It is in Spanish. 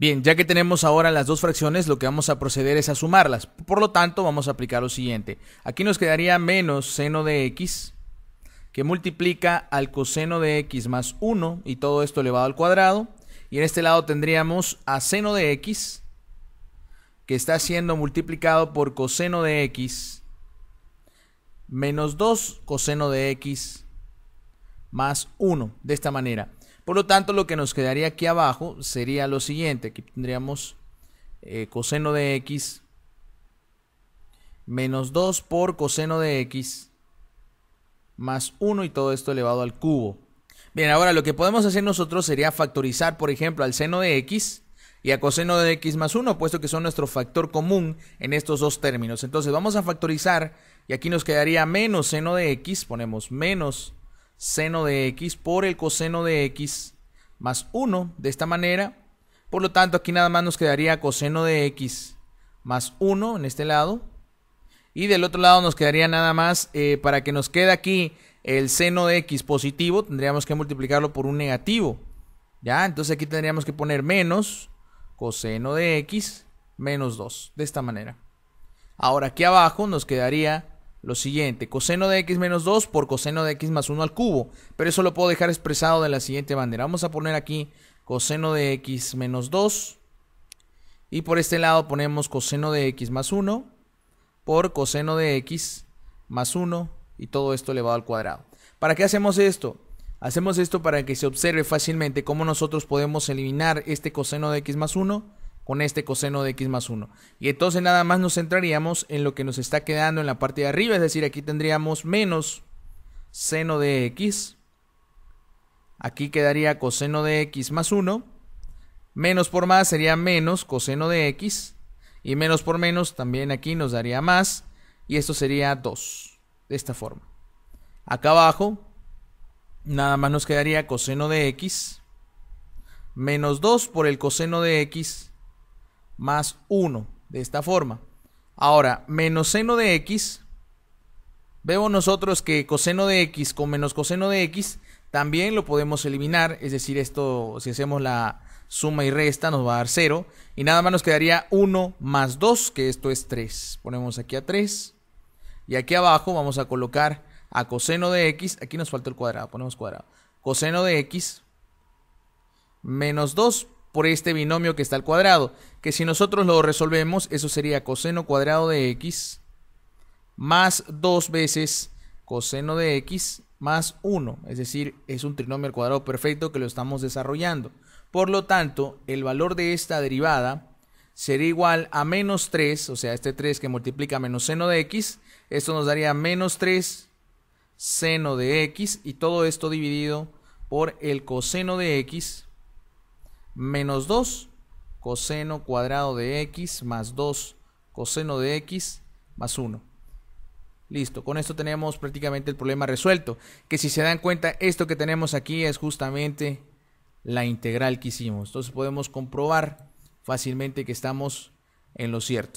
Bien, ya que tenemos ahora las dos fracciones, lo que vamos a proceder es a sumarlas. Por lo tanto, vamos a aplicar lo siguiente. Aquí nos quedaría menos seno de x, que multiplica al coseno de x más 1, y todo esto elevado al cuadrado. Y en este lado tendríamos a seno de x, que está siendo multiplicado por coseno de x, menos 2 coseno de x más 1, de esta manera. Por lo tanto, lo que nos quedaría aquí abajo sería lo siguiente. Aquí tendríamos eh, coseno de x menos 2 por coseno de x más 1 y todo esto elevado al cubo. Bien, ahora lo que podemos hacer nosotros sería factorizar, por ejemplo, al seno de x y a coseno de x más 1, puesto que son nuestro factor común en estos dos términos. Entonces vamos a factorizar y aquí nos quedaría menos seno de x, ponemos menos seno de x por el coseno de x más 1 de esta manera. Por lo tanto, aquí nada más nos quedaría coseno de x más 1 en este lado. Y del otro lado nos quedaría nada más, eh, para que nos quede aquí el seno de x positivo, tendríamos que multiplicarlo por un negativo. ¿Ya? Entonces aquí tendríamos que poner menos coseno de x menos 2, de esta manera. Ahora aquí abajo nos quedaría lo siguiente, coseno de x menos 2 por coseno de x más 1 al cubo, pero eso lo puedo dejar expresado de la siguiente manera. Vamos a poner aquí coseno de x menos 2 y por este lado ponemos coseno de x más 1 por coseno de x más 1 y todo esto elevado al cuadrado. ¿Para qué hacemos esto? Hacemos esto para que se observe fácilmente cómo nosotros podemos eliminar este coseno de x más 1 con este coseno de x más 1. Y entonces nada más nos centraríamos en lo que nos está quedando en la parte de arriba, es decir, aquí tendríamos menos seno de x. Aquí quedaría coseno de x más 1. Menos por más sería menos coseno de x. Y menos por menos también aquí nos daría más. Y esto sería 2. De esta forma. Acá abajo nada más nos quedaría coseno de x. Menos 2 por el coseno de x más 1, de esta forma. Ahora, menos seno de x, vemos nosotros que coseno de x con menos coseno de x también lo podemos eliminar, es decir, esto si hacemos la suma y resta nos va a dar 0 y nada más nos quedaría 1 más 2, que esto es 3. Ponemos aquí a 3 y aquí abajo vamos a colocar a coseno de x, aquí nos falta el cuadrado, ponemos cuadrado. Coseno de x menos 2 por este binomio que está al cuadrado. Que si nosotros lo resolvemos, eso sería coseno cuadrado de x más dos veces coseno de x más 1. Es decir, es un trinomio al cuadrado perfecto que lo estamos desarrollando. Por lo tanto, el valor de esta derivada sería igual a menos 3, o sea, este 3 que multiplica menos seno de x, esto nos daría menos 3 seno de x y todo esto dividido por el coseno de x menos 2 coseno cuadrado de x más 2 coseno de x más 1. Listo, con esto tenemos prácticamente el problema resuelto, que si se dan cuenta, esto que tenemos aquí es justamente la integral que hicimos. Entonces podemos comprobar fácilmente que estamos en lo cierto.